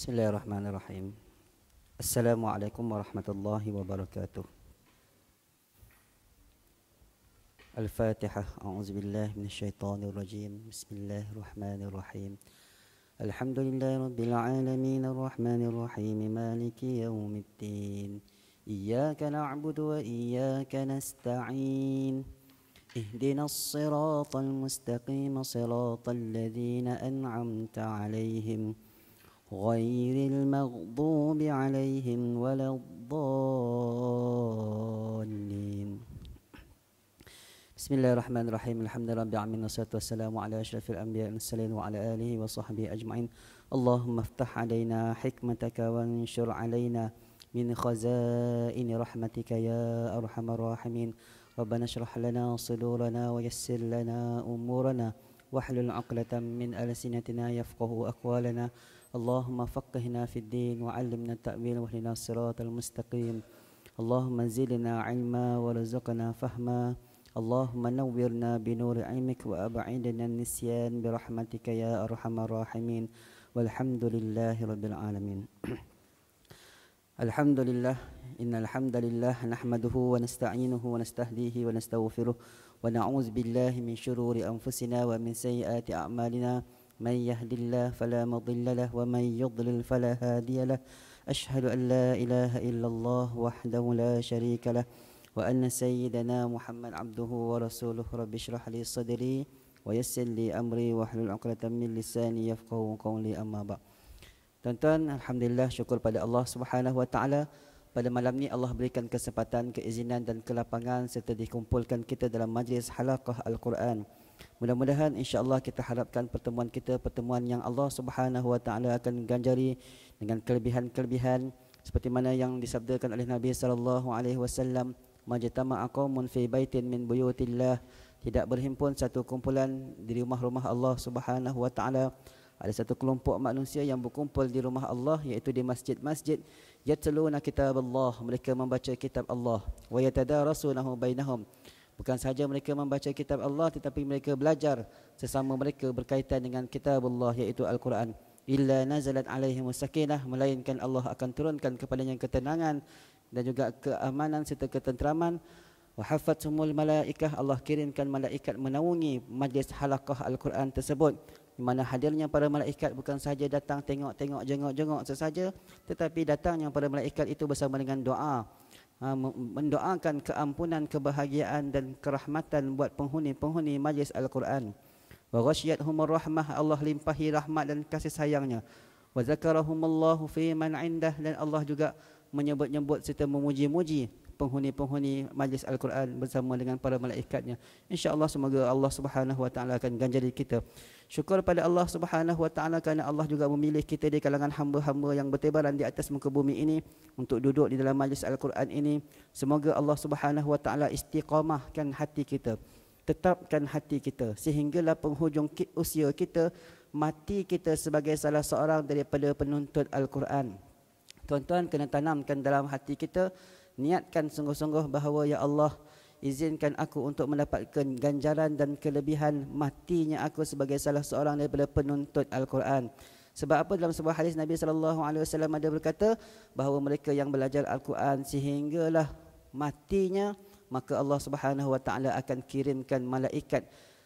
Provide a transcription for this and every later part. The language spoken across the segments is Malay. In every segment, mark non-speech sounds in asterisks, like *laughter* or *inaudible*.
بسم الله الرحمن الرحيم السلام عليكم ورحمة الله وبركاته الفاتحة أعوذ بالله من الشيطان الرجيم بسم الله الرحمن الرحيم الحمد لله رب العالمين الرحمن الرحيم مالك يوم الدين إياك نعبد وإياك نستعين اهدنا الصراط المستقيم صراط الذين أنعمت عليهم غير المغضوب عليهم ولا الضالين بسم الله الرحمن الرحيم الحمد لله رب العالمين والصلاة والسلام على أشرف الأنبياء والمرسلين وعلى آله وصحبه أجمعين اللهم افتح علينا حكمتك وانشر علينا من خزائن رحمتك يا أرحم الراحمين ربنا اشرح لنا صدورنا ويسر لنا أمورنا واحلل عقلة من ألسنتنا يفقه أقوالنا اللهم فقهنا في الدين وعلمنا التأويل واهدنا الصراط المستقيم اللهم زدنا علما وارزقنا فهما اللهم نورنا بنور علمك وأبعدنا النسيان برحمتك يا أرحم الراحمين والحمد لله رب العالمين *clears throat* الحمد لله إن الحمد لله نحمده ونستعينه ونستهديه ونستغفره ونعوذ بالله من شرور أنفسنا ومن سيئات أعمالنا من يهد الله فلا مضل له ومن يضلل فلا هادي له أشهد أن لا إله إلا الله وحده لا شريك له وأن سيدنا محمد عبده ورسوله رب اشرح لي صدري ويسر لي أمري واحلل عقدة من لساني يفقه قولي أما بعد Tuan-tuan, Alhamdulillah, syukur pada Allah Subhanahu Wa Taala. Pada malam ni Allah berikan kesempatan, keizinan dan kelapangan serta dikumpulkan kita dalam majlis halakah Al-Quran. Mudah-mudahan insya-Allah kita harapkan pertemuan kita pertemuan yang Allah Subhanahu wa taala akan ganjari dengan kelebihan-kelebihan seperti mana yang disabdakan oleh Nabi sallallahu alaihi wasallam majtama'a qaumun fi baitin min buyutillah tidak berhimpun satu kumpulan di rumah-rumah Allah Subhanahu wa taala ada satu kelompok manusia yang berkumpul di rumah Allah iaitu di masjid-masjid yatluna kitab Allah mereka membaca kitab Allah wa yatadarasunahu bainahum Bukan sahaja mereka membaca kitab Allah tetapi mereka belajar sesama mereka berkaitan dengan kitab Allah iaitu Al-Quran. Illa nazalat Alaihi sakinah melainkan Allah akan turunkan kepada yang ketenangan dan juga keamanan serta ketenteraman. Wa haffatumul malaikah Allah kirimkan malaikat menaungi majlis halakah Al-Quran tersebut. Di mana hadirnya para malaikat bukan sahaja datang tengok-tengok jengok-jengok sesaja tetapi datangnya para malaikat itu bersama dengan doa. Ha, mendoakan keampunan, kebahagiaan dan kerahmatan buat penghuni-penghuni majlis Al-Quran. Wa ghasyiyat humur rahmah Allah limpahi rahmat dan kasih sayangnya. Wa zakarahumullahu fi man indah dan Allah juga menyebut-nyebut serta memuji-muji penghuni-penghuni majlis Al-Quran bersama dengan para malaikatnya. InsyaAllah semoga Allah Subhanahu Wa Taala akan ganjari kita. Syukur pada Allah Subhanahu Wa Taala kerana Allah juga memilih kita di kalangan hamba-hamba yang bertebaran di atas muka bumi ini untuk duduk di dalam majlis Al-Quran ini. Semoga Allah Subhanahu Wa Taala istiqamahkan hati kita, tetapkan hati kita sehinggalah penghujung usia kita mati kita sebagai salah seorang daripada penuntut Al-Quran. Tuan-tuan kena tanamkan dalam hati kita niatkan sungguh-sungguh bahawa ya Allah izinkan aku untuk mendapatkan ganjaran dan kelebihan matinya aku sebagai salah seorang daripada penuntut Al-Quran. Sebab apa dalam sebuah hadis Nabi saw ada berkata bahawa mereka yang belajar Al-Quran sehinggalah matinya maka Allah Subhanahu akan kirimkan malaikat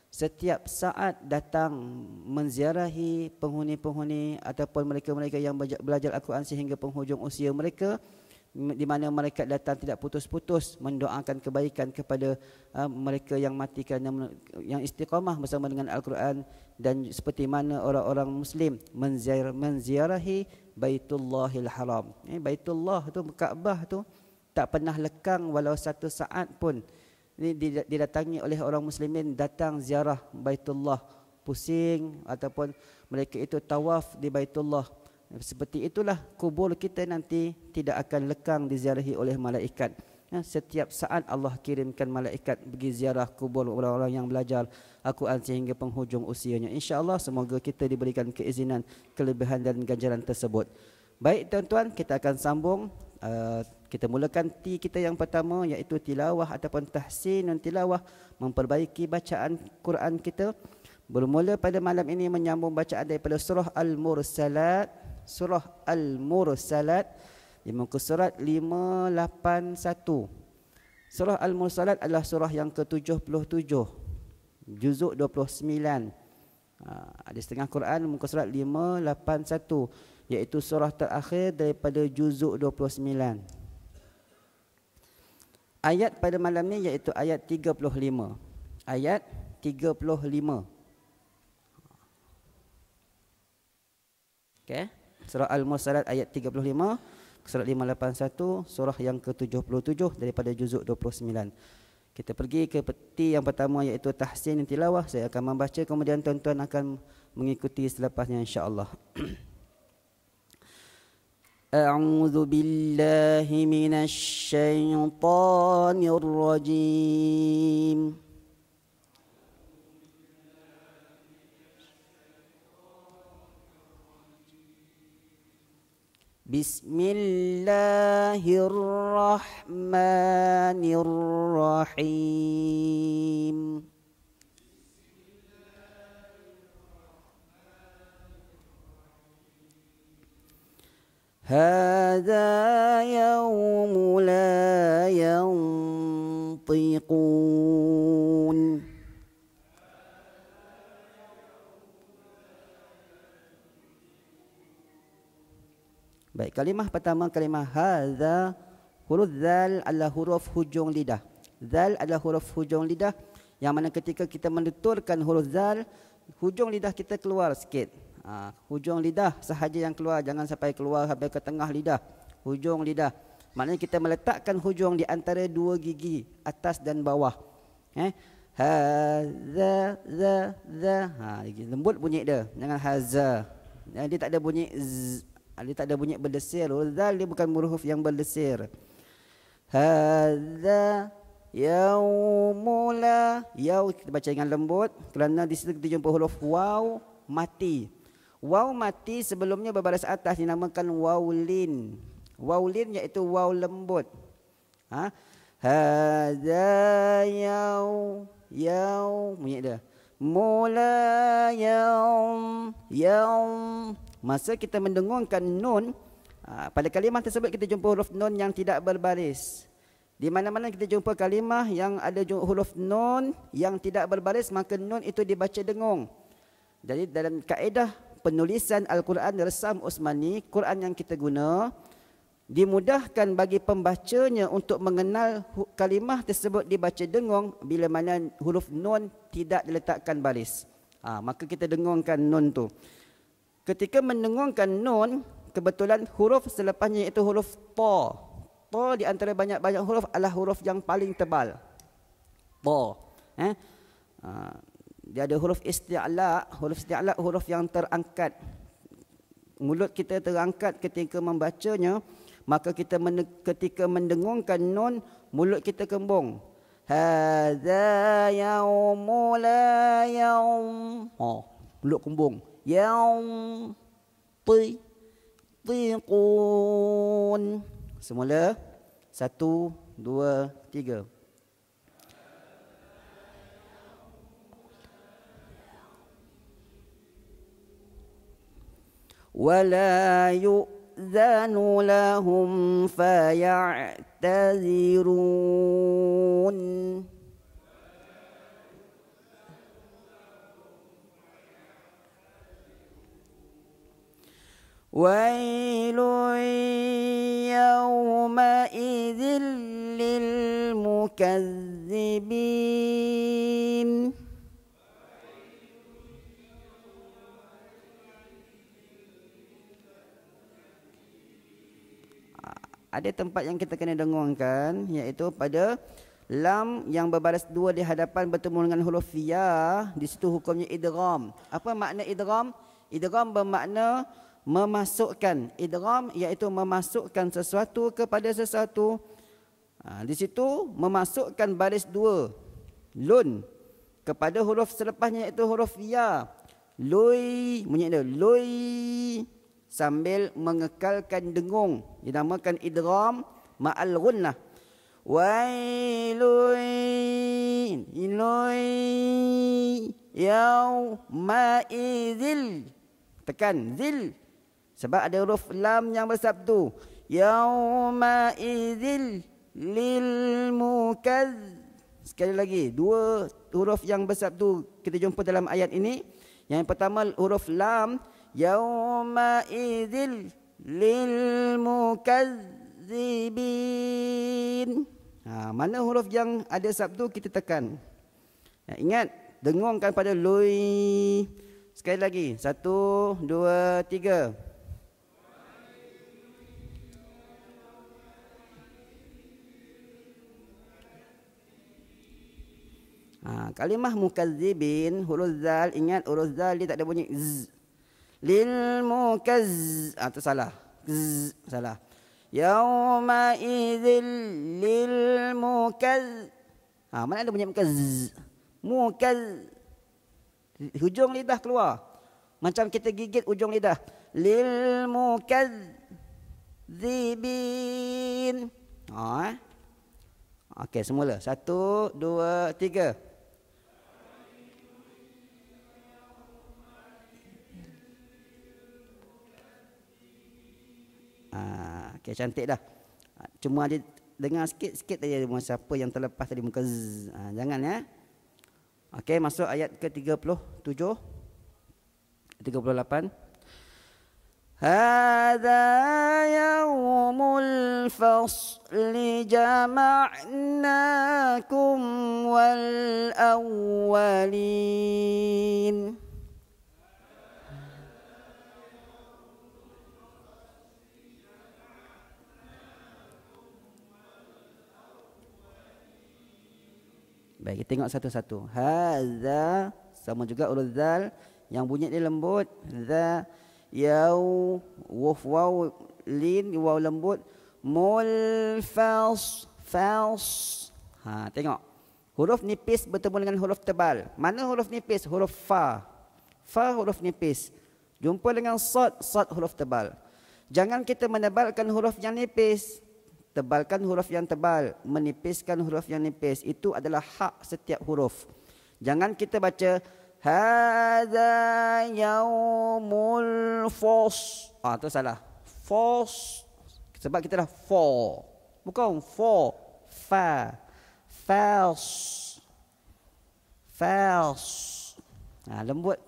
setiap saat datang menziarahi penghuni-penghuni ataupun mereka-mereka yang belajar Al-Quran sehingga penghujung usia mereka di mana malaikat datang tidak putus-putus mendoakan kebaikan kepada uh, mereka yang mati kerana yang istiqamah bersama dengan al-Quran dan seperti mana orang-orang muslim menziar, menziarahi Baitullahil Haram. Eh, Baitullah tu Kaabah tu tak pernah lekang walau satu saat pun. Ini didatangi oleh orang muslimin datang ziarah Baitullah pusing ataupun mereka itu tawaf di Baitullah Ya, seperti itulah kubur kita nanti tidak akan lekang diziarahi oleh malaikat. Ya, setiap saat Allah kirimkan malaikat pergi ziarah kubur orang-orang yang belajar Al-Quran sehingga penghujung usianya. InsyaAllah semoga kita diberikan keizinan kelebihan dan ganjaran tersebut. Baik tuan-tuan, kita akan sambung. Eh, kita mulakan T kita yang pertama iaitu tilawah ataupun tahsin dan tilawah memperbaiki bacaan Quran kita. Bermula pada malam ini menyambung bacaan daripada surah Al-Mursalat surah Al-Mursalat di muka surat 581. Surah Al-Mursalat adalah surah yang ke-77, juzuk 29. Ha, ada setengah Quran muka surat 581 iaitu surah terakhir daripada juzuk 29. Ayat pada malam ni iaitu ayat 35. Ayat 35. Okay. Surah Al-Mursalat ayat 35, surah 581, surah yang ke-77 daripada juzuk 29. Kita pergi ke peti yang pertama iaitu tahsin yang tilawah. Saya akan membaca kemudian tuan-tuan akan mengikuti selepasnya insya-Allah. أعوذ بالله من الشيطان الرجيم بسم الله الرحمن الرحيم هذا يوم لا ينطقون Baik, kalimah pertama kalimah hadza huruf zal adalah huruf hujung lidah. Zal adalah huruf hujung lidah yang mana ketika kita menuturkan huruf zal, hujung lidah kita keluar sikit. Ha, hujung lidah sahaja yang keluar, jangan sampai keluar sampai ke tengah lidah. Hujung lidah. Maknanya kita meletakkan hujung di antara dua gigi atas dan bawah. Eh? Ha za za za. Ha, lembut bunyi dia. Jangan ha Jadi tak ada bunyi z. Ah, dia tak ada bunyi berdesir. Wazal dia bukan huruf yang berdesir. Hadza yaumula yau kita baca dengan lembut kerana di situ kita jumpa huruf waw mati. Waw mati sebelumnya berbaris atas dinamakan waulin. Waulin iaitu waw lembut. Ha? Hadza yau yau bunyi dia. Mula yaum yaum Masa kita mendengungkan nun ah, Pada kalimah tersebut kita jumpa huruf nun yang tidak berbaris Di mana-mana kita jumpa kalimah yang ada huruf nun yang tidak berbaris Maka nun itu dibaca dengung Jadi dalam kaedah penulisan Al-Quran Resam Usmani Quran yang kita guna Dimudahkan bagi pembacanya untuk mengenal kalimah tersebut dibaca dengung Bila mana huruf nun tidak diletakkan baris ha, Maka kita dengungkan nun tu. Ketika mendengungkan nun, kebetulan huruf selepasnya itu huruf ta. Ta di antara banyak-banyak huruf adalah huruf yang paling tebal. Ta. Eh? Ha, dia ada huruf isti'la, huruf isti'la huruf yang terangkat. Mulut kita terangkat ketika membacanya, maka kita men- ketika mendengungkan nun, mulut kita kembung. Hada yaumu Oh, ha, mulut kembung yantiqun semula satu dua tiga ولا يؤذن لهم فيعتذرون ويل يومئذ للمكذبين ada tempat yang kita kena dengungkan iaitu pada lam yang berbaris dua di hadapan bertemu dengan huruf ya di situ hukumnya idgham apa makna idgham idgham bermakna memasukkan idgham iaitu memasukkan sesuatu kepada sesuatu ha, di situ memasukkan baris dua lun kepada huruf selepasnya iaitu huruf ya lui bunyi dia lui sambil mengekalkan dengung dinamakan idgham ma'al gunnah wai lui lui yau ma'izil tekan zil sebab ada huruf lam yang bersabtu. Yauma izil mukaz. Sekali lagi, dua huruf yang bersabtu kita jumpa dalam ayat ini. Yang pertama huruf lam. Yauma izil lilmukazibin. Ha, mana huruf yang ada sabtu kita tekan. Ya, ingat, dengungkan pada lui. Sekali lagi, satu, dua, Tiga. Ha, kalimah mukazzibin huruf zal ingat huruf zal dia tak ada bunyi z. Lil mukazz ah ha, salah. Z salah. Yauma idzil lil mukazz. Ha, mana ada bunyi mukazz? Mukazz hujung lidah keluar. Macam kita gigit ujung lidah. Lil mukazzibin. Ha. Eh? Okey semula. Satu, dua, tiga. Ah, okay, cantik dah. Ah, cuma dia dengar sikit-sikit tadi ada siapa yang terlepas tadi muka zzz. Ha, jangan ya. Okey, masuk ayat ke-37. 38. هذا يوم الفصل wal والأولين Baik, kita tengok satu-satu. Hadza sama juga ulul zal yang bunyi dia lembut. Za yau wuf waw lin waw lembut mul fals fals. Ha, tengok. Huruf nipis bertemu dengan huruf tebal. Mana huruf nipis? Huruf fa. Fa huruf nipis. Jumpa dengan sad, sad huruf tebal. Jangan kita menebalkan huruf yang nipis tebalkan huruf yang tebal, menipiskan huruf yang nipis. Itu adalah hak setiap huruf. Jangan kita baca hadza yaumul fos. Ah tu salah. Fos sebab kita dah fa. Bukan fa. Fa. Fals. Fals. Ah lembut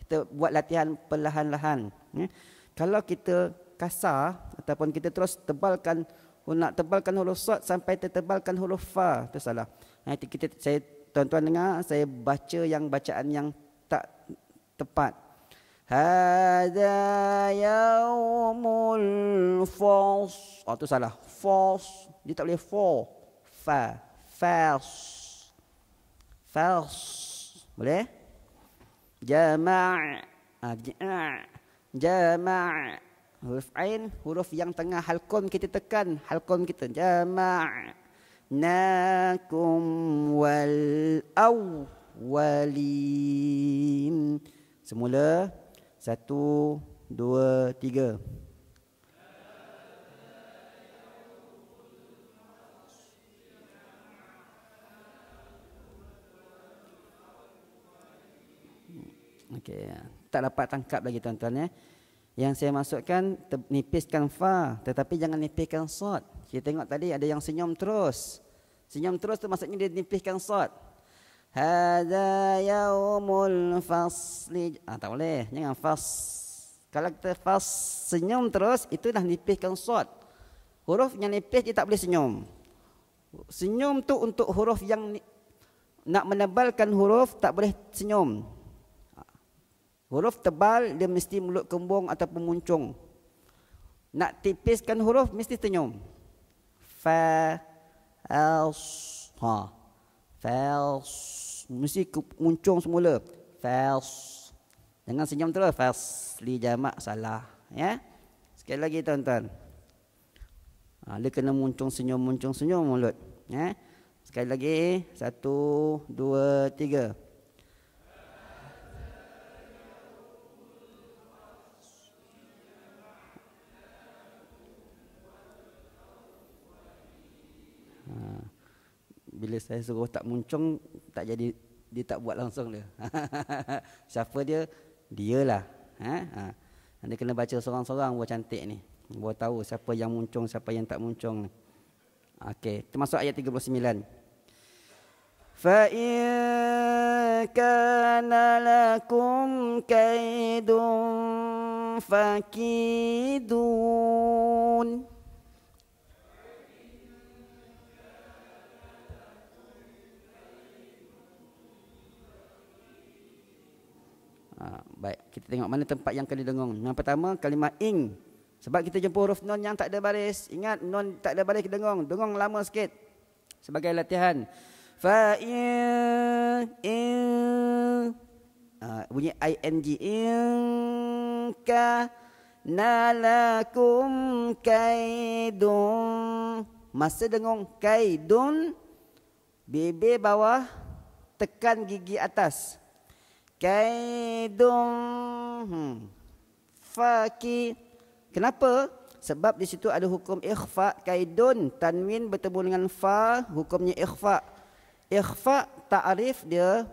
kita buat latihan perlahan-lahan. Eh. Kalau kita kasar ataupun kita terus tebalkan nak tebalkan huruf sad sampai tertebalkan huruf fa salah. Nanti ha, kita saya tuan-tuan dengar saya baca yang bacaan yang tak tepat. Hada yaumul fas. Oh ha, tu salah. Fals, Dia tak boleh fa. Fa. fals, fals, Boleh? Jama'. Ah, jama'. Huruf ain huruf yang tengah halkom kita tekan halkom kita jama' nakum wal awwalin semula satu dua tiga hmm, Okay. Tak dapat tangkap lagi tuan-tuan ya. Eh? Yang saya masukkan nipiskan fa tetapi jangan nipiskan sod. Kita tengok tadi ada yang senyum terus. Senyum terus tu maksudnya dia nipiskan sod. Hada yaumul fasli. Ah tak boleh. Jangan fas. Kalau kita fas senyum terus itu dah nipiskan sod. Huruf yang nipis dia tak boleh senyum. Senyum tu untuk huruf yang nak menebalkan huruf tak boleh senyum. Huruf tebal dia mesti mulut kembung atau pemuncung. Nak tipiskan huruf mesti senyum. Fa els ha. Fels mesti muncung semula. Fels. dengan senyum terus. Fels li jamak salah, ya. Sekali lagi tuan-tuan. Ha, dia kena muncung senyum, muncung senyum mulut. Ya. Sekali lagi. Satu, dua, tiga. bila saya suruh tak muncung tak jadi dia tak buat langsung dia. *laughs* Siapa dia? Dialah. Ha? Anda ha. kena baca seorang-seorang buat cantik ni. Buat tahu siapa yang muncung, siapa yang tak muncung. Okey, termasuk ayat 39. Fa in lakum kaidun fakidun. kita tengok mana tempat yang kena dengung. Yang pertama kalimah ing. Sebab kita jumpa huruf non yang tak ada baris. Ingat non tak ada baris dengung. Dengung lama sikit. Sebagai latihan. Fa in in uh, bunyi ing ka nalakum kaidun masa dengung kaidun bibir bawah tekan gigi atas kaidum hmm. faki kenapa sebab di situ ada hukum ikhfa kaidun tanwin bertemu dengan fa hukumnya ikhfa ikhfa ta'rif dia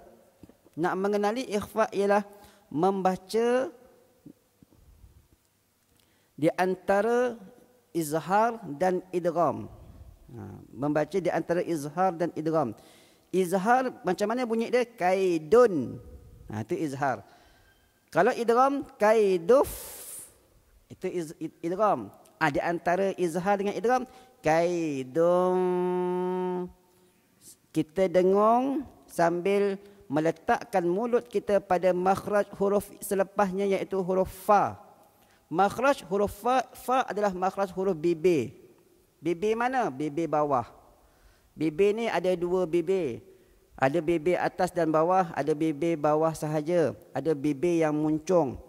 nak mengenali ikhfa ialah membaca di antara izhar dan idgham ha, membaca di antara izhar dan idgham izhar macam mana bunyi dia kaidun Ha, itu izhar. Kalau idram kaiduf itu iz, idram. Ada ha, antara izhar dengan idram kaidum kita dengung sambil meletakkan mulut kita pada makhraj huruf selepasnya iaitu huruf fa. Makhraj huruf fa, fa adalah makhraj huruf bibir. Bibir mana? Bibir bawah. Bibir ni ada dua bibir. Ada bibir atas dan bawah, ada bibir bawah sahaja, ada bibir yang muncung.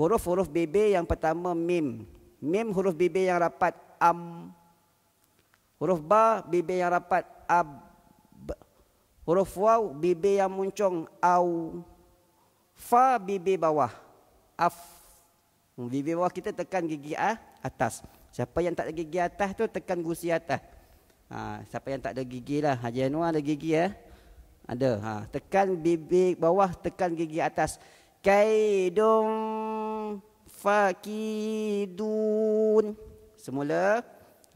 Huruf-huruf bibir yang pertama mim. Mim huruf bibir yang rapat am. Huruf ba bibir yang rapat ab. Huruf waw bibir yang muncung au. Fa bibir bawah af. Hmm, bibir bawah kita tekan gigi a atas. Siapa yang tak ada gigi atas tu tekan gusi atas. Ha, siapa yang tak ada gigi lah. Haji Anwar ada gigi eh. Ya? Ada. Ha, tekan bibir bawah, tekan gigi atas. Kaidun fakidun. Semula.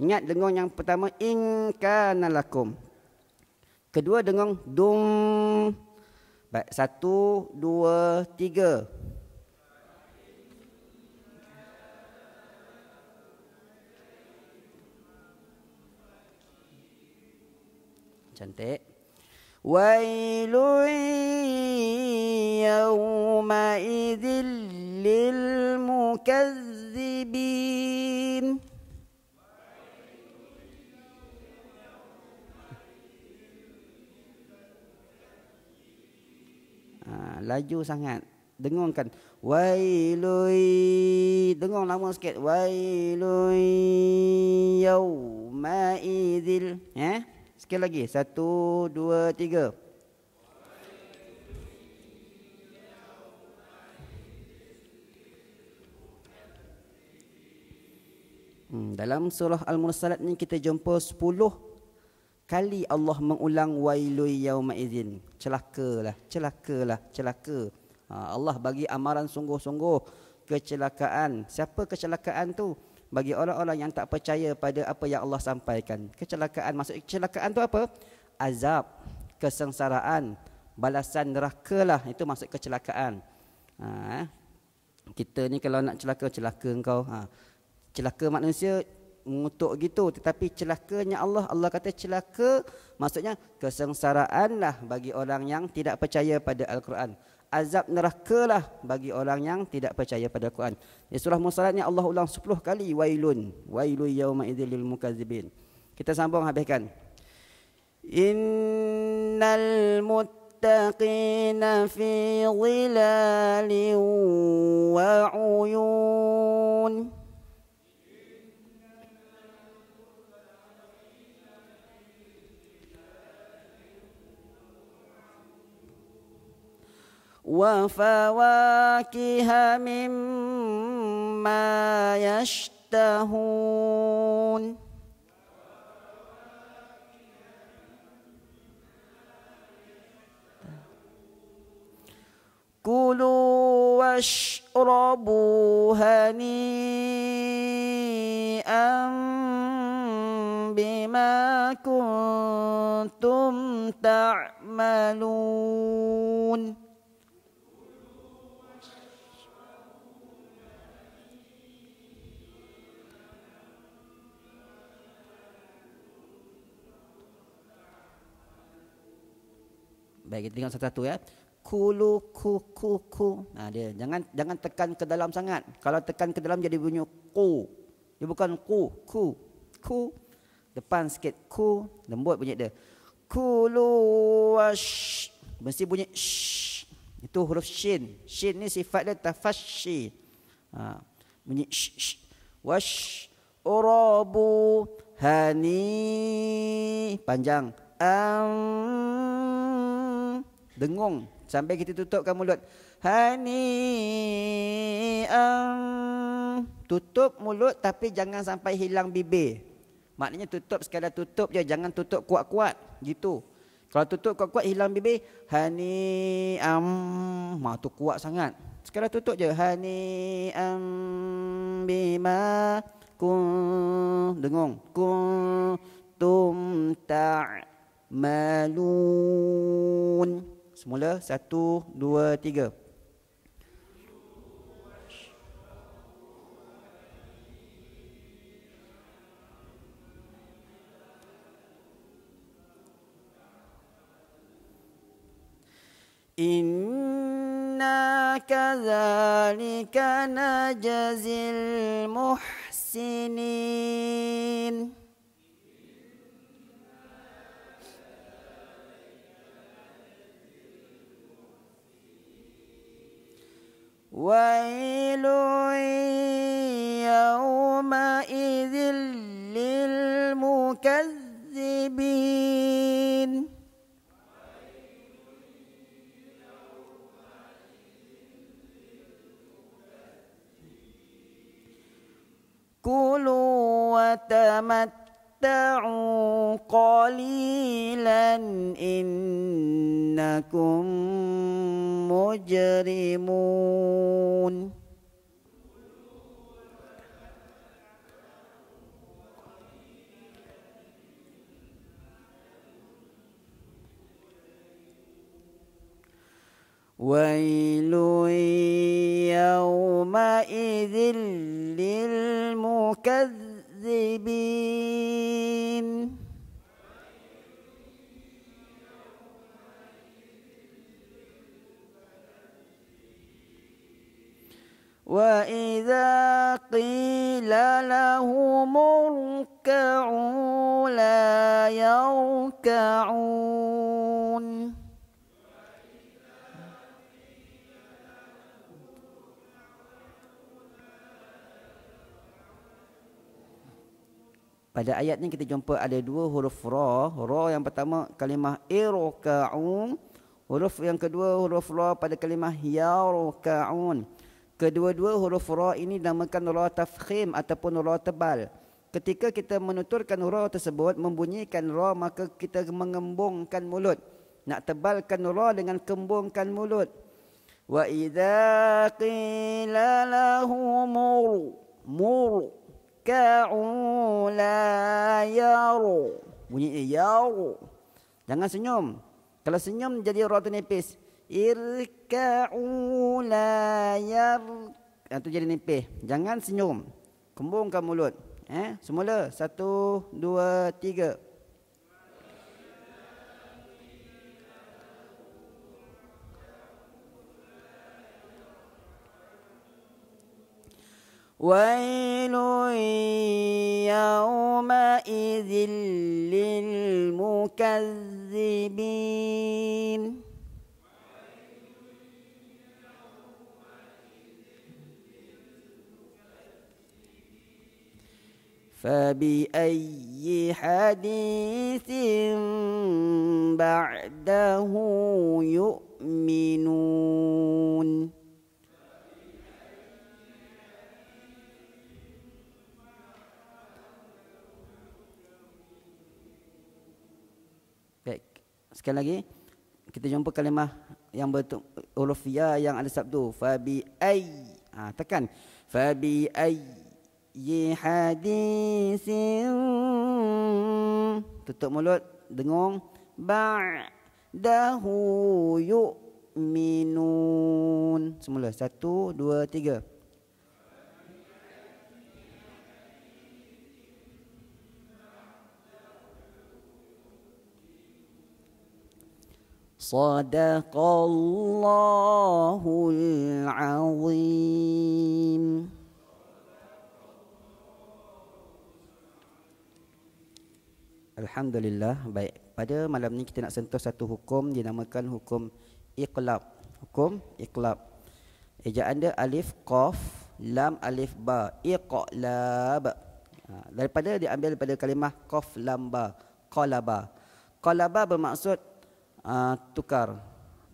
Ingat dengung yang pertama. Inkanalakum. Kedua dengung. Dum. Baik. Satu, dua, tiga. Cantik. ويل يومئذ للمكذبين ah, laju sangat dengungkan wailui dengung lama sikit wailui yauma idil ya eh? Sekali lagi Satu Dua Tiga hmm, Dalam surah Al-Mursalat ni Kita jumpa sepuluh Kali Allah mengulang Wailui yauma izin Celakalah Celakalah Celaka ha, Allah bagi amaran sungguh-sungguh Kecelakaan Siapa kecelakaan tu? bagi orang-orang yang tak percaya pada apa yang Allah sampaikan. Kecelakaan masuk kecelakaan tu apa? Azab, kesengsaraan, balasan neraka lah itu masuk kecelakaan. Ha, eh? Kita ni kalau nak celaka celaka engkau. Ha. Celaka manusia mengutuk gitu tetapi celakanya Allah Allah kata celaka maksudnya kesengsaraan lah bagi orang yang tidak percaya pada Al-Quran azab neraka lah bagi orang yang tidak percaya pada Quran. Di surah Musarrat ni Allah ulang 10 kali wailun wailu yauma idzil lil mukazzibin. Kita sambung habiskan. Innal muttaqin fi dhilalin wa 'uyun. وفواكه مما يشتهون كلوا واشربوا هنيئا بما كنتم تعملون Baik kita tengok satu-satu ya. Kulu ku ku ku. Ha, dia jangan jangan tekan ke dalam sangat. Kalau tekan ke dalam jadi bunyi ku. Dia bukan ku ku ku. Depan sikit ku lembut bunyi dia. Kulu wash. Mesti bunyi sh. Itu huruf shin. Shin ni sifat dia tafashi. Ha, bunyi sh sh. Wash. Urabu. Hani. Panjang. Am dengung sampai kita tutupkan mulut hani am tutup mulut tapi jangan sampai hilang bibir maknanya tutup sekadar tutup je jangan tutup kuat-kuat gitu kalau tutup kuat-kuat hilang bibir hani am mah tu kuat sangat sekadar tutup je hani am bima kun dengung kun tum ta malun Semula satu, dua, tiga. Inna kazalika najazil muhsinin. ويل يومئذ للمكذبين كلوا وتمتعوا قليلا إنكم مجرمون ويل يومئذ للمكذبين وإذا قيل له اركعوا لا يركعون Pada ayat ini kita jumpa ada dua huruf ra. Ra yang pertama kalimah iruka'un. Huruf yang kedua huruf ra pada kalimah yaruka'un. Ya Kedua-dua huruf ra ini dinamakan ra tafkhim ataupun ra tebal. Ketika kita menuturkan ra tersebut, membunyikan ra maka kita mengembungkan mulut. Nak tebalkan ra dengan kembungkan mulut. Wa idza qila lahum mur ka'u la yaru. Bunyi ya yaru. Jangan senyum. Kalau senyum jadi ra tu nipis irka'u la yar itu ah, jadi nipih jangan senyum kembungkan mulut eh semula satu dua tiga ويل يومئذ للمكذبين فبأي حديث بعده يؤمنون Baik. Sekali lagi kita jumpa kalimah yang betul bertuluf ya yang ada sabdu bi ay ha, tekan bi ay bihadisin tutup mulut dengung ba'dahu yu'minun semula satu dua tiga Sadaqallahul Azim. Alhamdulillah. Baik. Pada malam ni kita nak sentuh satu hukum dinamakan hukum iqlab. Hukum iqlab. Ejaan dia alif qaf lam alif ba iqlab. Ha, daripada diambil daripada kalimah qaf lam ba qalaba. Qalaba bermaksud uh, tukar.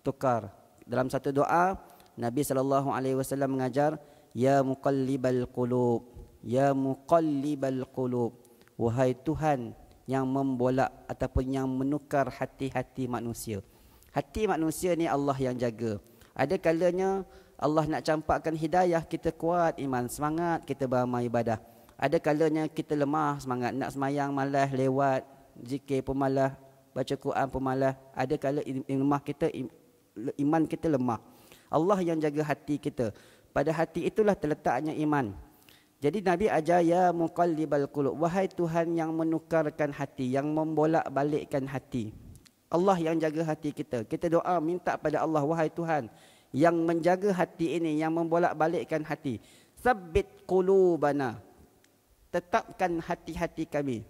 Tukar. Dalam satu doa Nabi saw mengajar ya muqallibal qulub ya muqallibal qulub wahai Tuhan yang membolak ataupun yang menukar hati-hati manusia. Hati manusia ni Allah yang jaga. Ada kalanya Allah nak campakkan hidayah kita kuat iman, semangat kita beramal ibadah. Ada kalanya kita lemah semangat nak semayang malas lewat zikir pun malas baca Quran pun malas ada kala lemah kita iman kita lemah Allah yang jaga hati kita pada hati itulah terletaknya iman jadi Nabi ajar ya muqallibal qulub wahai Tuhan yang menukarkan hati yang membolak-balikkan hati. Allah yang jaga hati kita. Kita doa minta pada Allah wahai Tuhan yang menjaga hati ini yang membolak-balikkan hati. Sabbit qulubana. Tetapkan hati-hati kami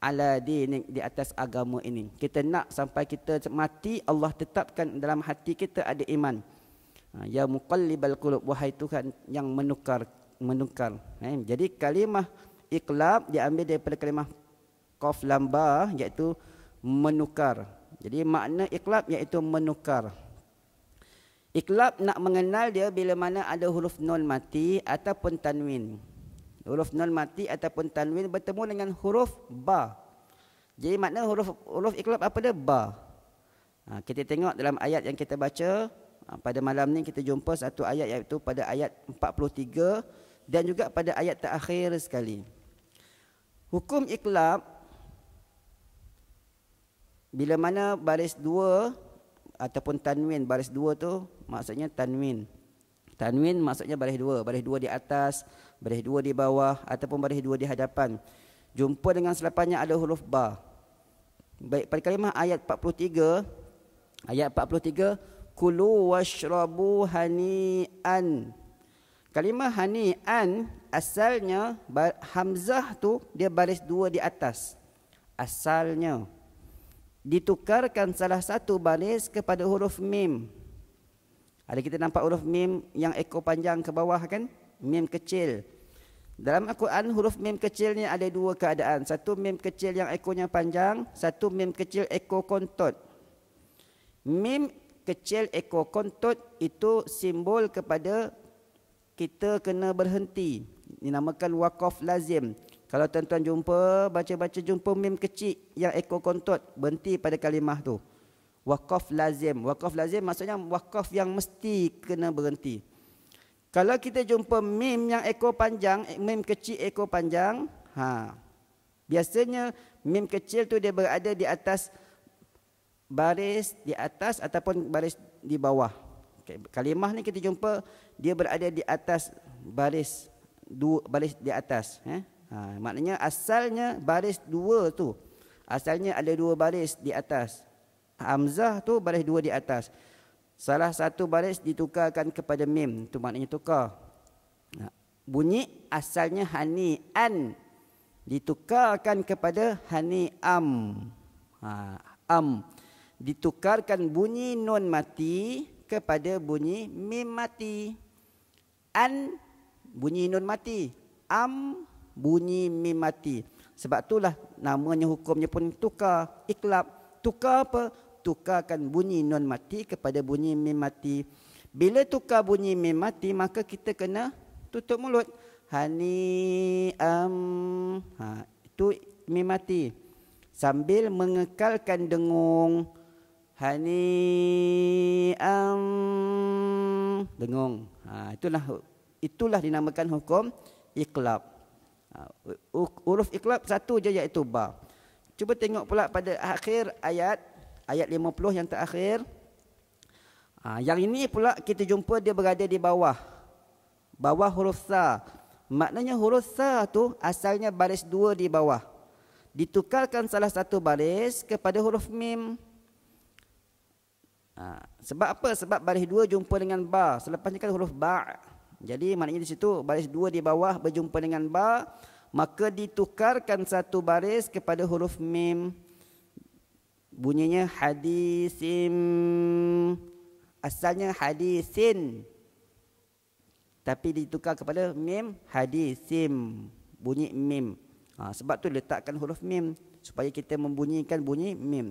ala dini di atas agama ini. Kita nak sampai kita mati Allah tetapkan dalam hati kita ada iman. Ha, ya muqallibal qulub wahai Tuhan yang menukarkan menukar. Eh, jadi kalimah iqlab diambil daripada kalimah qaf lamba iaitu menukar. Jadi makna iqlab iaitu menukar. Iqlab nak mengenal dia bila mana ada huruf nun mati ataupun tanwin. Huruf nun mati ataupun tanwin bertemu dengan huruf ba. Jadi makna huruf huruf iqlab apa dia? Ba. Ha, kita tengok dalam ayat yang kita baca ha, pada malam ni kita jumpa satu ayat iaitu pada ayat 43 dan juga pada ayat terakhir sekali. Hukum ikhlab bila mana baris dua ataupun tanwin baris dua tu maksudnya tanwin. Tanwin maksudnya baris dua. Baris dua di atas, baris dua di bawah ataupun baris dua di hadapan. Jumpa dengan selepasnya ada huruf ba. Baik pada kalimah ayat 43 ayat 43 kulu washrabu hani'an Kalimah hani'an asalnya hamzah tu dia baris dua di atas. Asalnya ditukarkan salah satu baris kepada huruf mim. Ada kita nampak huruf mim yang ekor panjang ke bawah kan? Mim kecil. Dalam Al-Quran huruf mim kecil ni ada dua keadaan. Satu mim kecil yang ekornya panjang, satu mim kecil ekor kontot. Mim kecil ekor kontot itu simbol kepada kita kena berhenti dinamakan wakaf lazim kalau tuan-tuan jumpa baca-baca jumpa mim kecil yang ekor kontot berhenti pada kalimah tu wakaf lazim wakaf lazim maksudnya wakaf yang mesti kena berhenti kalau kita jumpa mim yang ekor panjang eh, mim kecil ekor panjang ha biasanya mim kecil tu dia berada di atas baris di atas ataupun baris di bawah kalimah ni kita jumpa dia berada di atas baris dua baris di atas eh ha maknanya asalnya baris dua tu asalnya ada dua baris di atas hamzah tu baris dua di atas salah satu baris ditukarkan kepada mim tu maknanya tukar ha, bunyi asalnya hani an ditukarkan kepada hani am ha am ditukarkan bunyi non mati kepada bunyi mim mati An bunyi nun mati. Am bunyi mim mati. Sebab itulah namanya hukumnya pun tukar. iklap, Tukar apa? Tukarkan bunyi nun mati kepada bunyi mim mati. Bila tukar bunyi mim mati, maka kita kena tutup mulut. Hani am. Ha, itu mim mati. Sambil mengekalkan dengung. Hani am. Dengung. Ha, itulah itulah dinamakan hukum iqlab. Ha, huruf iqlab satu je iaitu ba. Cuba tengok pula pada akhir ayat ayat 50 yang terakhir. Ha, yang ini pula kita jumpa dia berada di bawah bawah huruf sa. Maknanya huruf sa tu asalnya baris dua di bawah. Ditukarkan salah satu baris kepada huruf mim. Ha, sebab apa? Sebab baris dua jumpa dengan ba. Selepasnya kan huruf ba. Jadi maknanya di situ baris dua di bawah berjumpa dengan ba. Maka ditukarkan satu baris kepada huruf mim. Bunyinya hadisim. Asalnya hadisin. Tapi ditukar kepada mim hadisim. Bunyi mim. Ha, sebab tu letakkan huruf mim. Supaya kita membunyikan bunyi mim. Mim.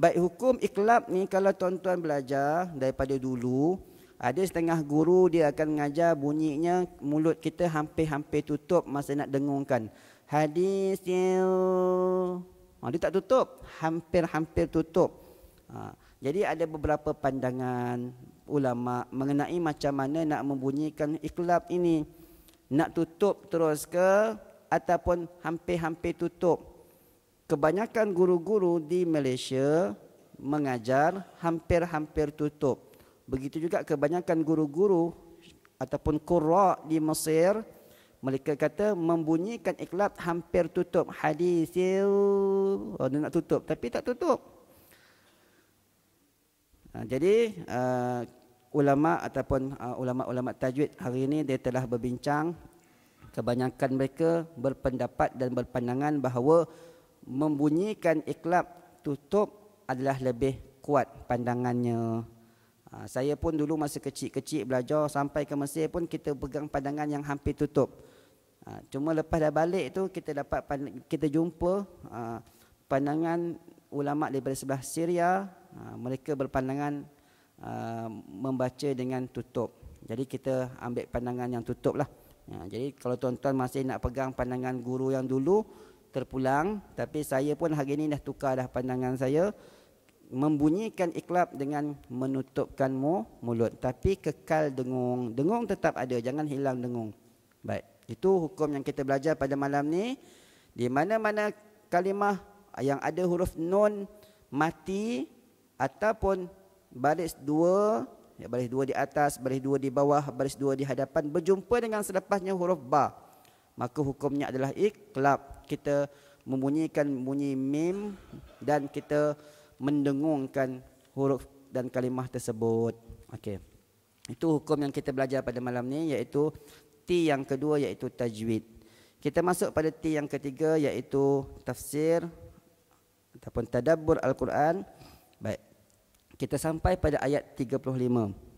Baik hukum ikhlab ni kalau tuan-tuan belajar daripada dulu, ada setengah guru dia akan mengajar bunyinya mulut kita hampir-hampir tutup masa nak dengungkan. Hadis dia, ha, dia tak tutup, hampir-hampir tutup. Ha, jadi ada beberapa pandangan ulama mengenai macam mana nak membunyikan ikhlab ini. Nak tutup terus ke ataupun hampir-hampir tutup kebanyakan guru-guru di Malaysia mengajar hampir-hampir tutup. Begitu juga kebanyakan guru-guru ataupun qurra di Mesir mereka kata membunyikan iklat hampir tutup hadis oh, dia nak tutup tapi tak tutup. Ha, jadi uh, ulama ataupun uh, ulama-ulama tajwid hari ini dia telah berbincang kebanyakan mereka berpendapat dan berpandangan bahawa membunyikan iklab tutup adalah lebih kuat pandangannya. Ha, saya pun dulu masa kecil-kecil belajar sampai ke Mesir pun kita pegang pandangan yang hampir tutup. Ha, cuma lepas dah balik tu kita dapat kita jumpa ha, pandangan ulama daripada sebelah Syria, ha, mereka berpandangan ha, membaca dengan tutup. Jadi kita ambil pandangan yang tutup lah. Ha, jadi kalau tuan-tuan masih nak pegang pandangan guru yang dulu, terpulang tapi saya pun hari ini dah tukar dah pandangan saya membunyikan ikhlab dengan menutupkan mu mulut tapi kekal dengung dengung tetap ada jangan hilang dengung baik itu hukum yang kita belajar pada malam ni di mana-mana kalimah yang ada huruf nun mati ataupun baris dua ya, baris dua di atas baris dua di bawah baris dua di hadapan berjumpa dengan selepasnya huruf ba maka hukumnya adalah iklab kita membunyikan bunyi mim dan kita mendengungkan huruf dan kalimah tersebut okey itu hukum yang kita belajar pada malam ni iaitu ti yang kedua iaitu tajwid kita masuk pada ti yang ketiga iaitu tafsir ataupun tadabur al-Quran baik kita sampai pada ayat 35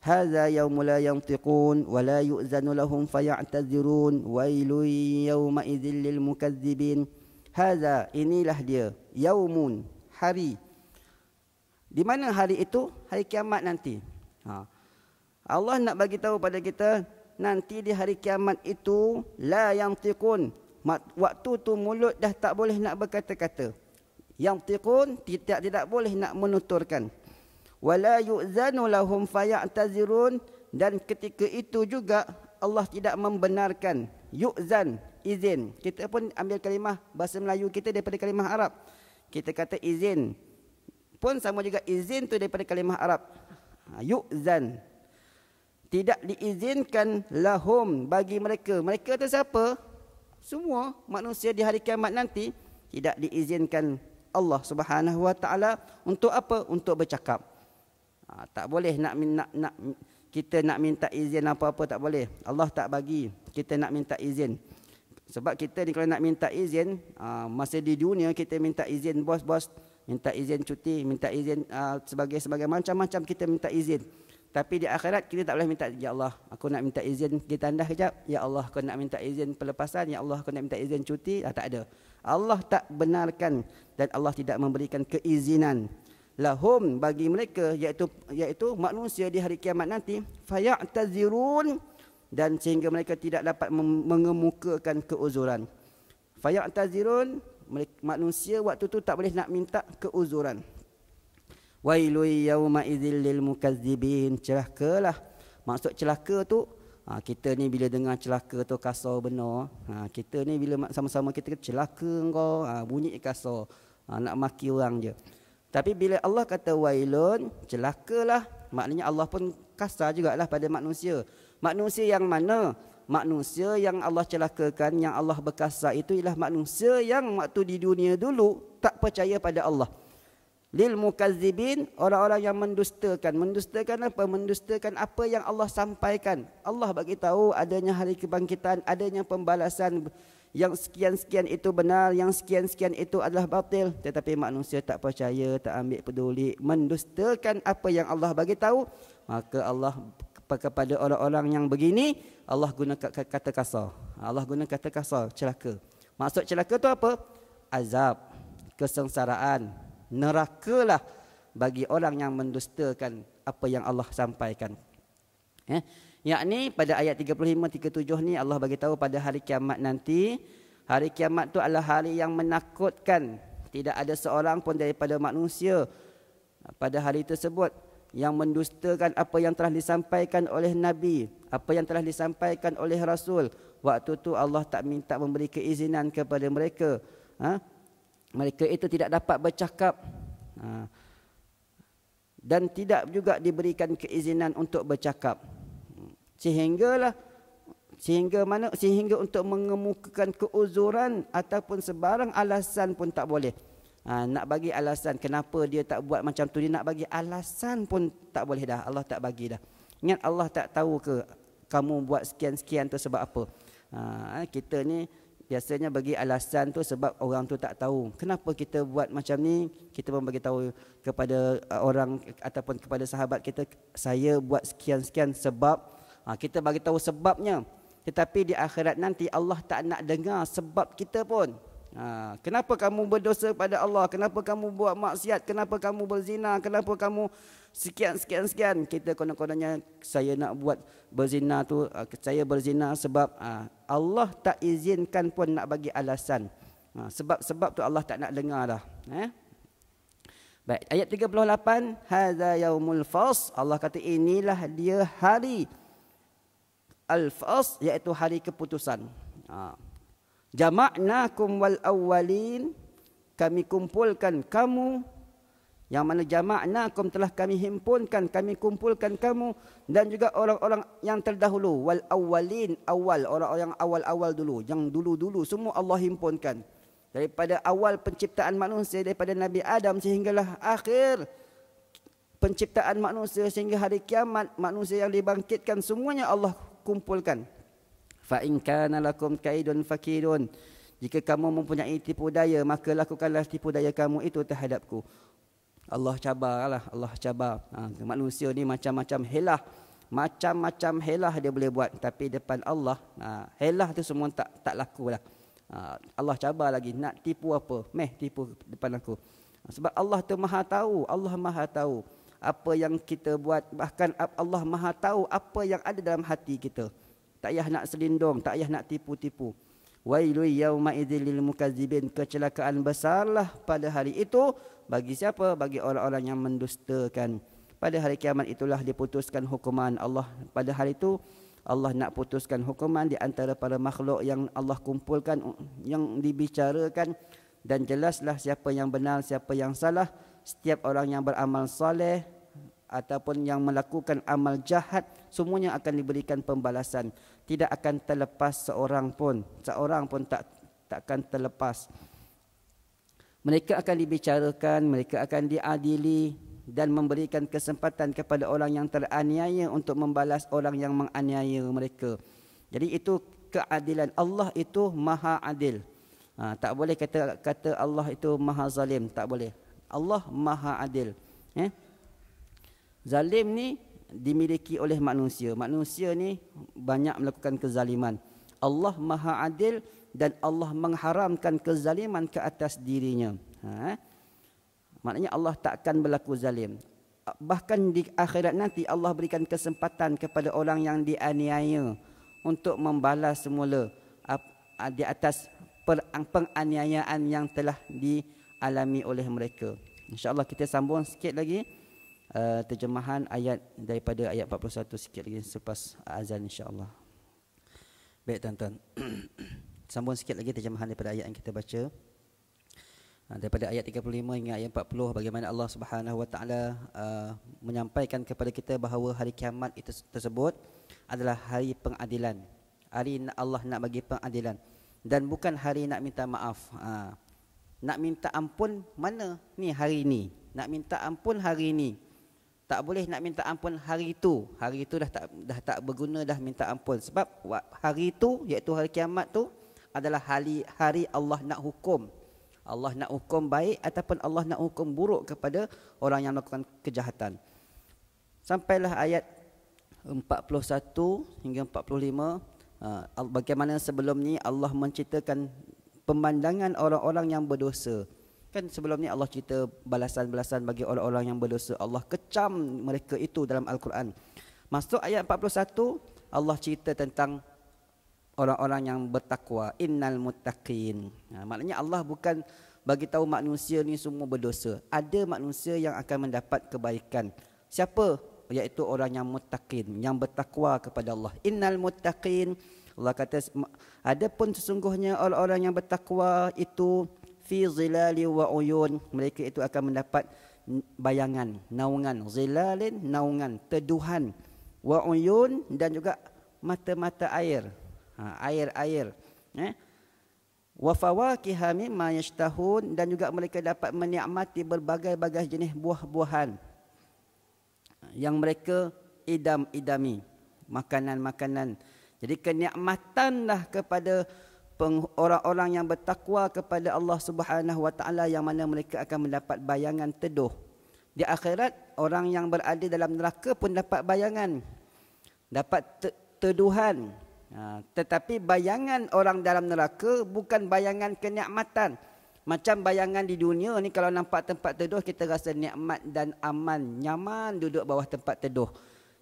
هذا يوم لا ينطقون ولا يؤذن لهم فيعتذرون ويل يومئذ للمكذبين هذا inilah dia yaumun hari di mana hari itu hari kiamat nanti ha. Allah nak bagi tahu pada kita nanti di hari kiamat itu la yang tikun waktu tu mulut dah tak boleh nak berkata-kata yang tikun tidak tidak boleh nak menuturkan wala yu'zanu lahum fayatazirun dan ketika itu juga Allah tidak membenarkan yu'zan izin kita pun ambil kalimah bahasa Melayu kita daripada kalimah Arab kita kata izin pun sama juga izin tu daripada kalimah Arab ha, yu'zan tidak diizinkan lahum bagi mereka mereka tu siapa semua manusia di hari kiamat nanti tidak diizinkan Allah Subhanahu wa taala untuk apa untuk bercakap Ha, tak boleh nak, nak, nak kita nak minta izin apa-apa tak boleh. Allah tak bagi kita nak minta izin. Sebab kita ni kalau nak minta izin, ha, masa di dunia kita minta izin bos-bos, minta izin cuti, minta izin ha, sebagai sebagai macam-macam kita minta izin. Tapi di akhirat kita tak boleh minta Ya Allah aku nak minta izin di tandas kejap Ya Allah aku nak minta izin pelepasan Ya Allah aku nak minta izin cuti ah, Tak ada Allah tak benarkan Dan Allah tidak memberikan keizinan lahum bagi mereka iaitu iaitu manusia di hari kiamat nanti fayatazirun dan sehingga mereka tidak dapat mengemukakan keuzuran fayatazirun manusia waktu tu tak boleh nak minta keuzuran wailu yauma idzil lil mukazzibin celakalah maksud celaka tu Ha, kita ni bila dengar celaka tu kasar benar. Ha, kita ni bila sama-sama kita kata celaka engkau, ha, bunyi kasar. Ha, nak maki orang je. Tapi bila Allah kata wailun, celakalah. Maknanya Allah pun kasar juga lah pada manusia. Manusia yang mana? Manusia yang Allah celakakan, yang Allah berkasar itu ialah manusia yang waktu di dunia dulu tak percaya pada Allah. Lil mukazibin, orang-orang yang mendustakan. Mendustakan apa? Mendustakan apa yang Allah sampaikan. Allah bagi tahu adanya hari kebangkitan, adanya pembalasan yang sekian-sekian itu benar, yang sekian-sekian itu adalah batil. Tetapi manusia tak percaya, tak ambil peduli, mendustakan apa yang Allah bagi tahu, maka Allah kepada orang-orang yang begini, Allah guna kata kasar. Allah guna kata kasar, celaka. Maksud celaka itu apa? Azab, kesengsaraan, neraka lah bagi orang yang mendustakan apa yang Allah sampaikan. Eh? yakni pada ayat 35 37 ni Allah bagi tahu pada hari kiamat nanti hari kiamat tu adalah hari yang menakutkan tidak ada seorang pun daripada manusia pada hari tersebut yang mendustakan apa yang telah disampaikan oleh nabi apa yang telah disampaikan oleh rasul waktu tu Allah tak minta memberi keizinan kepada mereka ha? mereka itu tidak dapat bercakap ha? dan tidak juga diberikan keizinan untuk bercakap sehinggalah sehingga mana sehingga untuk mengemukakan keuzuran ataupun sebarang alasan pun tak boleh ha, nak bagi alasan kenapa dia tak buat macam tu dia nak bagi alasan pun tak boleh dah Allah tak bagi dah ingat Allah tak tahu ke kamu buat sekian-sekian tu sebab apa ha, kita ni biasanya bagi alasan tu sebab orang tu tak tahu kenapa kita buat macam ni kita pun bagi tahu kepada orang ataupun kepada sahabat kita saya buat sekian-sekian sebab Ha, kita bagi tahu sebabnya. Tetapi di akhirat nanti Allah tak nak dengar sebab kita pun. Ha, kenapa kamu berdosa pada Allah? Kenapa kamu buat maksiat? Kenapa kamu berzina? Kenapa kamu sekian sekian sekian? Kita kena kononnya saya nak buat berzina tu, ha, saya berzina sebab ha, Allah tak izinkan pun nak bagi alasan. Ha, sebab-sebab tu Allah tak nak dengar lah. Eh? Baik, ayat 38, hadza yaumul fas. Allah kata inilah dia hari al-fas yaitu hari keputusan. Ha. Jama'nakum wal awwalin kami kumpulkan kamu yang mana jama'nakum telah kami himpunkan kami kumpulkan kamu dan juga orang-orang yang terdahulu wal awwalin awal orang-orang awal-awal dulu yang dulu-dulu semua Allah himpunkan daripada awal penciptaan manusia daripada Nabi Adam sehinggalah akhir penciptaan manusia sehingga hari kiamat manusia yang dibangkitkan semuanya Allah kumpulkan fa in kana lakum kaidun fakidun jika kamu mempunyai tipu daya maka lakukanlah tipu daya kamu itu terhadapku Allah cabarlah Allah cabar ha, manusia ni macam-macam helah macam-macam helah dia boleh buat tapi depan Allah ha, helah tu semua tak tak lakulah ha, Allah cabar lagi nak tipu apa meh tipu depan aku ha, sebab Allah tu maha tahu Allah maha tahu apa yang kita buat bahkan Allah Maha tahu apa yang ada dalam hati kita tak yah nak selindung tak yah nak tipu-tipu wailu yauma idzil lil mukazzibin kecelakaan besarlah pada hari itu bagi siapa bagi orang-orang yang mendustakan pada hari kiamat itulah diputuskan hukuman Allah pada hari itu Allah nak putuskan hukuman di antara para makhluk yang Allah kumpulkan yang dibicarakan dan jelaslah siapa yang benar siapa yang salah setiap orang yang beramal soleh ataupun yang melakukan amal jahat semuanya akan diberikan pembalasan tidak akan terlepas seorang pun seorang pun tak takkan terlepas mereka akan dibicarakan mereka akan diadili dan memberikan kesempatan kepada orang yang teraniaya untuk membalas orang yang menganiaya mereka jadi itu keadilan Allah itu maha adil ha, tak boleh kata kata Allah itu maha zalim tak boleh Allah Maha Adil. Eh? Zalim ni dimiliki oleh manusia. Manusia ni banyak melakukan kezaliman. Allah Maha Adil dan Allah mengharamkan kezaliman ke atas dirinya. Ha? Eh? Maknanya Allah takkan berlaku zalim. Bahkan di akhirat nanti Allah berikan kesempatan kepada orang yang dianiaya untuk membalas semula di atas penganiayaan yang telah di, dialami oleh mereka. Insya Allah kita sambung sikit lagi uh, terjemahan ayat daripada ayat 41 sikit lagi selepas azan Insya Allah. Baik tuan-tuan. *clears throat* sambung sikit lagi terjemahan daripada ayat yang kita baca. Uh, daripada ayat 35 hingga ayat 40 bagaimana Allah Subhanahu Wa Taala uh, menyampaikan kepada kita bahawa hari kiamat itu tersebut adalah hari pengadilan. Hari Allah nak bagi pengadilan dan bukan hari nak minta maaf. Uh, nak minta ampun mana ni hari ni? Nak minta ampun hari ni. Tak boleh nak minta ampun hari itu. Hari itu dah tak dah tak berguna dah minta ampun. Sebab hari itu iaitu hari kiamat tu adalah hari, hari Allah nak hukum. Allah nak hukum baik ataupun Allah nak hukum buruk kepada orang yang melakukan kejahatan. Sampailah ayat 41 hingga 45 uh, bagaimana sebelum ni Allah menceritakan pemandangan orang-orang yang berdosa. Kan sebelumnya Allah cerita balasan-balasan bagi orang-orang yang berdosa. Allah kecam mereka itu dalam Al-Quran. Masuk ayat 41, Allah cerita tentang orang-orang yang bertakwa. Innal mutaqin. Nah, ha, maknanya Allah bukan bagi tahu manusia ni semua berdosa. Ada manusia yang akan mendapat kebaikan. Siapa? Iaitu orang yang mutaqin, yang bertakwa kepada Allah. Innal mutaqin. Innal mutaqin. Allah kata adapun sesungguhnya orang-orang yang bertakwa itu fi zilali wa uyun mereka itu akan mendapat bayangan naungan zilalin naungan teduhan wa uyun dan juga mata-mata air ha, air-air eh wa fawakiha mimma yashtahun dan juga mereka dapat menikmati berbagai-bagai jenis buah-buahan yang mereka idam-idami makanan-makanan jadi kenikmatanlah kepada orang-orang yang bertakwa kepada Allah Subhanahu Wa yang mana mereka akan mendapat bayangan teduh. Di akhirat orang yang berada dalam neraka pun dapat bayangan. Dapat teduhan. Ha, tetapi bayangan orang dalam neraka bukan bayangan kenikmatan. Macam bayangan di dunia ni kalau nampak tempat teduh kita rasa nikmat dan aman, nyaman duduk bawah tempat teduh.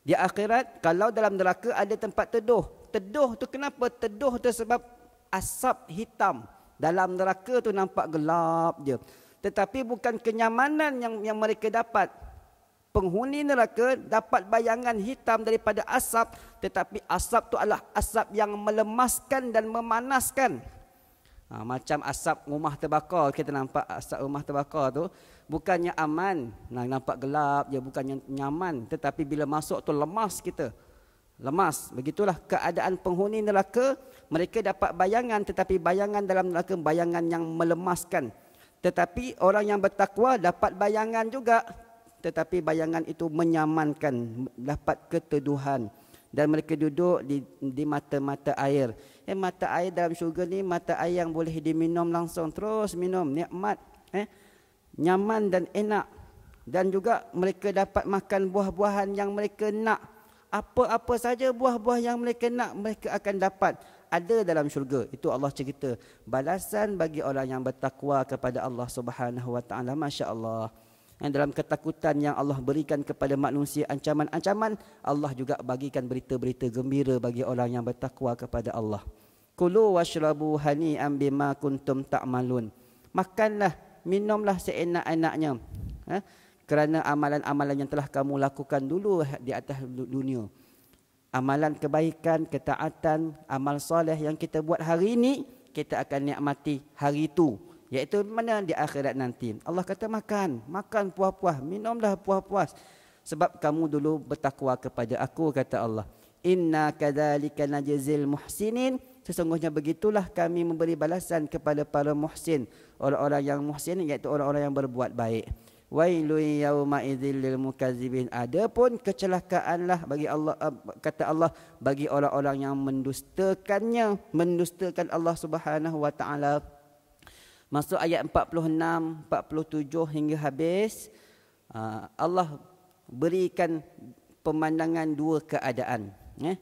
Di akhirat kalau dalam neraka ada tempat teduh. Teduh tu kenapa? Teduh tu sebab asap hitam. Dalam neraka tu nampak gelap je. Tetapi bukan kenyamanan yang yang mereka dapat. Penghuni neraka dapat bayangan hitam daripada asap tetapi asap tu adalah asap yang melemaskan dan memanaskan. Ha, macam asap rumah terbakar kita nampak asap rumah terbakar tu bukannya aman nah nampak gelap dia bukannya nyaman tetapi bila masuk tu lemas kita lemas begitulah keadaan penghuni neraka mereka dapat bayangan tetapi bayangan dalam neraka bayangan yang melemaskan tetapi orang yang bertakwa dapat bayangan juga tetapi bayangan itu menyamankan dapat keteduhan dan mereka duduk di di mata-mata air Eh, mata air dalam syurga ni mata air yang boleh diminum langsung terus minum nikmat eh nyaman dan enak dan juga mereka dapat makan buah-buahan yang mereka nak apa-apa saja buah-buah yang mereka nak mereka akan dapat ada dalam syurga itu Allah cerita balasan bagi orang yang bertakwa kepada Allah Subhanahu wa taala masya-Allah yang dalam ketakutan yang Allah berikan kepada manusia ancaman-ancaman, Allah juga bagikan berita-berita gembira bagi orang yang bertakwa kepada Allah. Kulu washrabu hani'an bima kuntum ta'malun. Makanlah, minumlah seenak-enaknya. Ha? Kerana amalan-amalan yang telah kamu lakukan dulu di atas dunia. Amalan kebaikan, ketaatan, amal soleh yang kita buat hari ini, kita akan nikmati hari itu. Iaitu mana di akhirat nanti. Allah kata makan, makan puas-puas, minumlah puas-puas. Sebab kamu dulu bertakwa kepada aku, kata Allah. Inna kadzalika najzil muhsinin sesungguhnya begitulah kami memberi balasan kepada para muhsin orang-orang yang muhsin iaitu orang-orang yang berbuat baik wailu yauma idzil lil ada pun kecelakaanlah bagi Allah eh, kata Allah bagi orang-orang yang mendustakannya mendustakan Allah Subhanahu wa taala Masuk ayat 46, 47 hingga habis ah, Allah berikan pemandangan dua keadaan eh.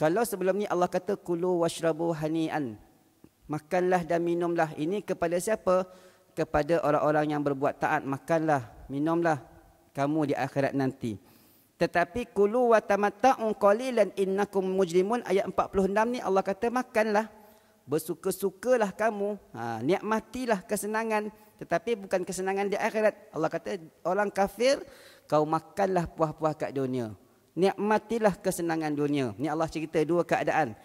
Kalau sebelum ni Allah kata Kulu washrabu hani'an Makanlah dan minumlah Ini kepada siapa? Kepada orang-orang yang berbuat taat Makanlah, minumlah Kamu di akhirat nanti tetapi kulu wa tamatta'u qalilan innakum mujrimun ayat 46 ni Allah kata makanlah bersuka-sukalah kamu, ha, nikmatilah kesenangan tetapi bukan kesenangan di akhirat. Allah kata orang kafir kau makanlah puah-puah kat dunia. Nikmatilah kesenangan dunia. Ni Allah cerita dua keadaan.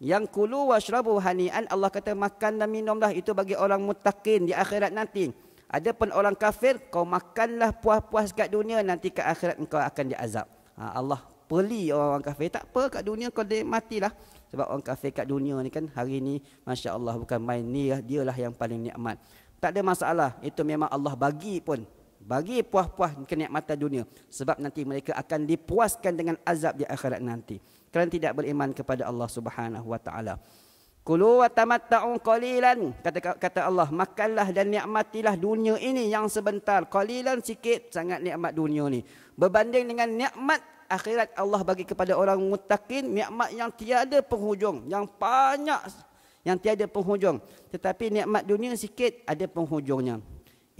Yang kulu washrabu hanian Allah kata makan dan minumlah itu bagi orang mutakin di akhirat nanti. Adapun orang kafir kau makanlah puah-puah kat dunia nanti ke akhirat kau akan diazab. Ha, Allah peli orang-orang kafir tak apa kat dunia kau dia matilah. Sebab orang kafir kat dunia ni kan hari ni Masya Allah bukan main ni lah, dia lah yang paling nikmat. Tak ada masalah, itu memang Allah bagi pun. Bagi puah-puah kenikmatan dunia. Sebab nanti mereka akan dipuaskan dengan azab di akhirat nanti. Kerana tidak beriman kepada Allah subhanahu wa ta'ala. Kulu wa tamatta'un qalilan. Kata, kata Allah, makanlah dan nikmatilah dunia ini yang sebentar. Qalilan sikit, sangat nikmat dunia ni. Berbanding dengan nikmat akhirat Allah bagi kepada orang mutakin nikmat yang tiada penghujung yang banyak yang tiada penghujung tetapi nikmat dunia sikit ada penghujungnya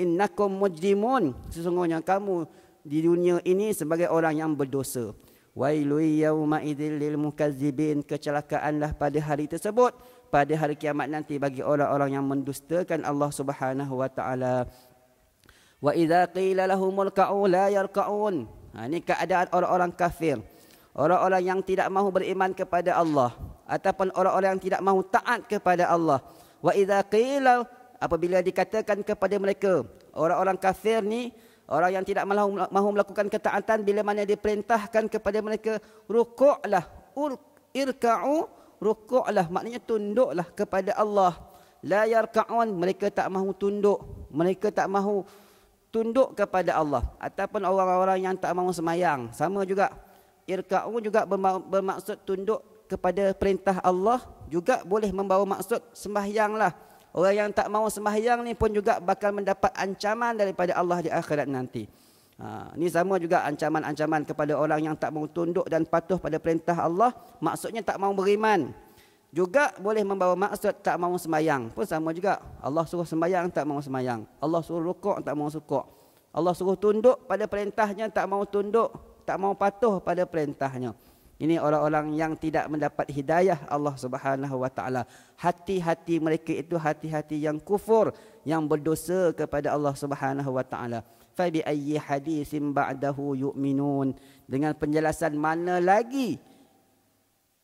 innakum mujrimun sesungguhnya kamu di dunia ini sebagai orang yang berdosa wailu yauma idzil mukazzibin kecelakaanlah pada hari tersebut pada hari kiamat nanti bagi orang-orang yang mendustakan Allah Subhanahu wa taala wa idza qila lahumul ka'u la yarqaun Ha, ini keadaan orang-orang kafir. Orang-orang yang tidak mahu beriman kepada Allah. Ataupun orang-orang yang tidak mahu taat kepada Allah. Wa idha qila apabila dikatakan kepada mereka. Orang-orang kafir ni Orang yang tidak mahu, mahu melakukan ketaatan bila mana diperintahkan kepada mereka rukuklah irka'u rukuklah maknanya tunduklah kepada Allah la yarka'un mereka tak mahu tunduk mereka tak mahu tunduk kepada Allah ataupun orang-orang yang tak mahu semayang sama juga irka'u juga bermaksud tunduk kepada perintah Allah juga boleh membawa maksud sembahyanglah orang yang tak mahu sembahyang ni pun juga bakal mendapat ancaman daripada Allah di akhirat nanti ha, ni sama juga ancaman-ancaman kepada orang yang tak mau tunduk dan patuh pada perintah Allah maksudnya tak mau beriman juga boleh membawa maksud tak mahu semayang pun sama juga. Allah suruh semayang tak mahu semayang. Allah suruh rukuk tak mahu rukuk. Allah suruh tunduk pada perintahnya tak mahu tunduk. Tak mahu patuh pada perintahnya. Ini orang-orang yang tidak mendapat hidayah Allah Subhanahu Hati-hati mereka itu hati-hati yang kufur, yang berdosa kepada Allah Subhanahu wa taala. Fa bi ayyi hadisin ba'dahu yu'minun? Dengan penjelasan mana lagi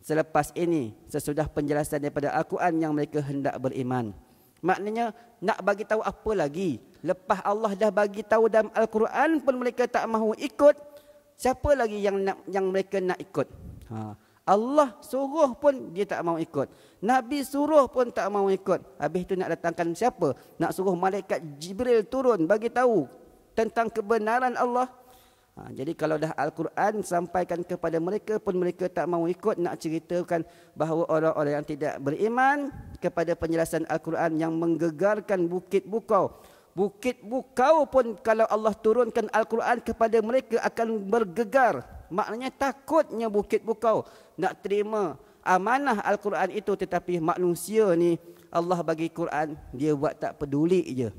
selepas ini sesudah penjelasan daripada Al-Quran yang mereka hendak beriman. Maknanya nak bagi tahu apa lagi? Lepas Allah dah bagi tahu dalam Al-Quran pun mereka tak mahu ikut, siapa lagi yang nak, yang mereka nak ikut? Ha. Allah suruh pun dia tak mau ikut. Nabi suruh pun tak mau ikut. Habis itu nak datangkan siapa? Nak suruh malaikat Jibril turun bagi tahu tentang kebenaran Allah. Ha, jadi kalau dah Al-Quran sampaikan kepada mereka pun mereka tak mau ikut nak ceritakan bahawa orang-orang yang tidak beriman kepada penjelasan Al-Quran yang menggegarkan bukit bukau. Bukit bukau pun kalau Allah turunkan Al-Quran kepada mereka akan bergegar. Maknanya takutnya bukit bukau nak terima amanah Al-Quran itu tetapi manusia ni Allah bagi Quran dia buat tak peduli je.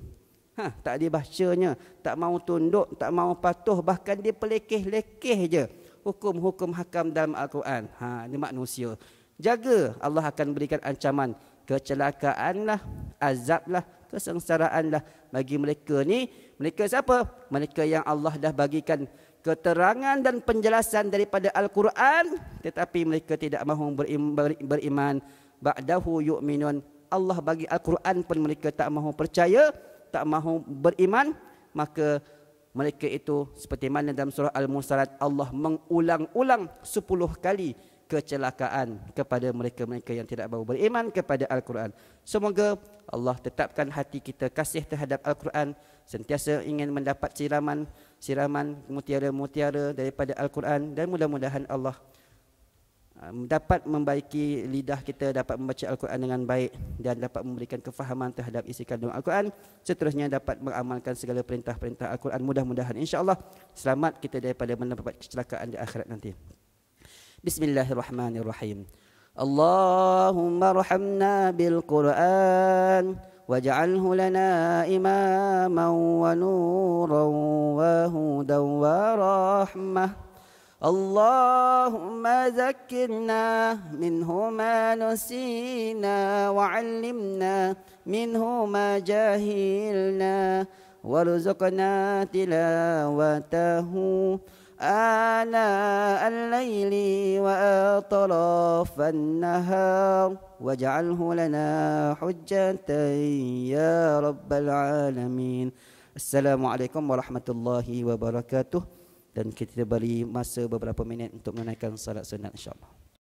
Ha, tak dibacanya, tak mau tunduk, tak mau patuh, bahkan dia pelekeh-lekeh je hukum-hukum hakam dalam Al-Quran. Ha, ini manusia. Jaga Allah akan berikan ancaman kecelakaanlah, azablah, kesengsaraanlah bagi mereka ni. Mereka siapa? Mereka yang Allah dah bagikan keterangan dan penjelasan daripada Al-Quran tetapi mereka tidak mahu beriman ba'dahu yu'minun Allah bagi Al-Quran pun mereka tak mahu percaya tak mahu beriman maka mereka itu seperti mana dalam surah Al-Mursalat Allah mengulang-ulang sepuluh kali kecelakaan kepada mereka-mereka yang tidak mahu beriman kepada Al-Quran. Semoga Allah tetapkan hati kita kasih terhadap Al-Quran, sentiasa ingin mendapat siraman, siraman mutiara-mutiara daripada Al-Quran dan mudah-mudahan Allah Ah, dapat membaiki lidah kita dapat membaca al-Quran dengan baik dan dapat memberikan kefahaman terhadap isi kandungan al-Quran seterusnya dapat mengamalkan segala perintah-perintah al-Quran mudah-mudahan insya-Allah selamat kita daripada mendapat kecelakaan di akhirat nanti Bismillahirrahmanirrahim Allahumma rahamna bil Quran waj'alhu lana imaman wa nuran wa hudan wa rahmah اللهم ذكرنا منه ما نسينا وعلمنا منه ما جاهلنا وارزقنا تلاوته آناء الليل وأطراف النهار واجعله لنا حجة يا رب العالمين السلام عليكم ورحمة الله وبركاته dan kita beri masa beberapa minit untuk menunaikan salat sunat insyaallah